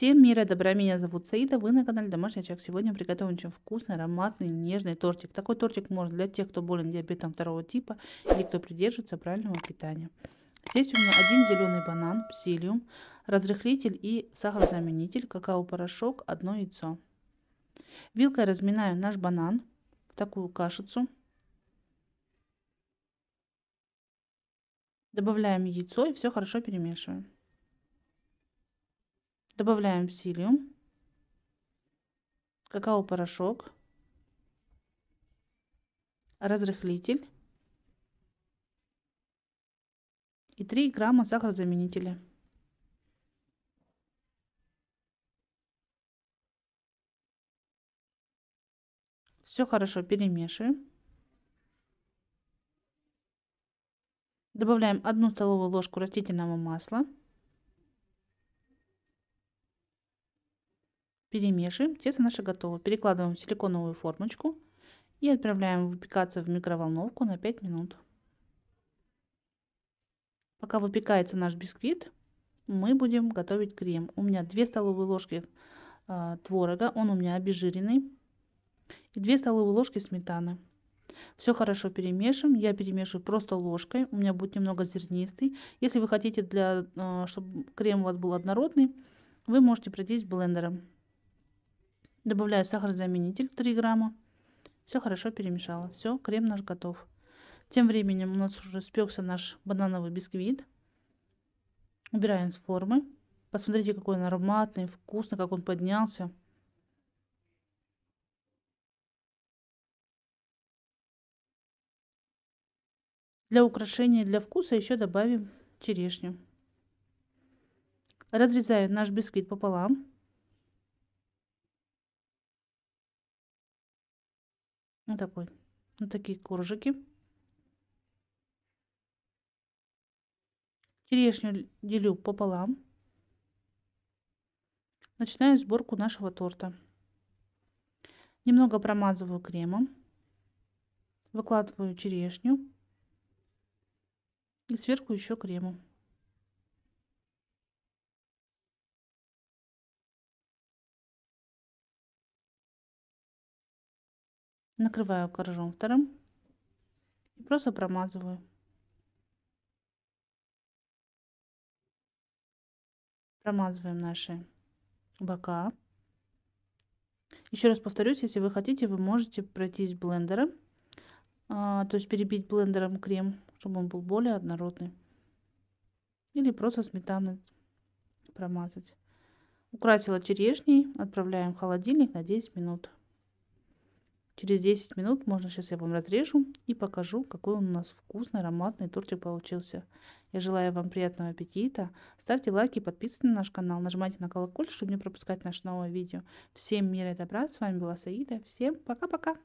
Всем мира, добра, меня зовут Саида, вы на канале Домашний Очаг. Сегодня приготовим очень вкусный, ароматный, нежный тортик. Такой тортик можно для тех, кто болен диабетом второго типа или кто придерживается правильного питания. Здесь у меня один зеленый банан, псилиум, разрыхлитель и сахарозаменитель, какао-порошок, одно яйцо. Вилкой разминаю наш банан в такую кашицу. Добавляем яйцо и все хорошо перемешиваем. Добавляем psyllium, какао-порошок, разрыхлитель и 3 грамма сахарозаменителя. Все хорошо перемешиваем. Добавляем 1 столовую ложку растительного масла. перемешиваем, тесто наше готово. Перекладываем в силиконовую формочку и отправляем выпекаться в микроволновку на 5 минут. Пока выпекается наш бисквит, мы будем готовить крем. У меня 2 столовые ложки э, творога, он у меня обезжиренный, и 2 столовые ложки сметаны. Все хорошо перемешиваем. Я перемешиваю просто ложкой. У меня будет немного зернистый. Если вы хотите, для, а, чтобы крем у вас был однородный, вы можете пройтись блендером. Добавляю сахар-заменитель 3 грамма. Все хорошо перемешала. Все, крем наш готов. Тем временем у нас уже спекся наш банановый бисквит. Убираем с формы. Посмотрите, какой он ароматный, вкусный, как он поднялся. Для украшения, для вкуса еще добавим черешню. Разрезаю наш бисквит пополам. Вот ну, такой. Вот ну, такие коржики. Черешню делю пополам. Начинаю сборку нашего торта. Немного промазываю кремом. Выкладываю черешню. И сверху еще кремом. накрываю коржом вторым и просто промазываю. Промазываем наши бока. Еще раз повторюсь, если вы хотите, вы можете пройтись блендером, а, то есть перебить блендером крем, чтобы он был более однородный. Или просто сметаной промазать. Украсила черешней, отправляем в холодильник на 10 минут. Через 10 минут можно сейчас я вам разрежу и покажу, какой он у нас вкусный, ароматный тортик получился. Я желаю вам приятного аппетита. Ставьте лайки, подписывайтесь на наш канал, нажимайте на колокольчик, чтобы не пропускать наше новое видео. Всем мира и добра. С вами была Саида. Всем пока-пока.